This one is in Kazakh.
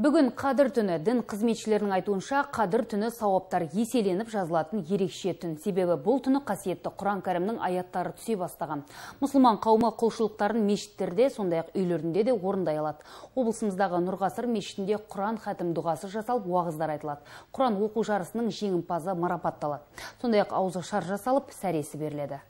Бүгін қадыр түні дін қызметшілерінің айтуынша қадыр түні сауаптар еселеніп жазылатын ерекше түн. Себебі бұл түні қасиетті Құран кәрімнің аяттары түсе бастаған. Мұсылман қауымы құлшылықтарын мешіттерде, сондай-ақ үйлерінде де орындай алады. Облысымыздағы Нұрғасыр мешітінде Құран хатім дұғасы жасалып, уағыздар айтылады. Құран оқу жарысының жеңімпазы марапатталады. Сондай-ақ шар жасалып, сәресі беріледі.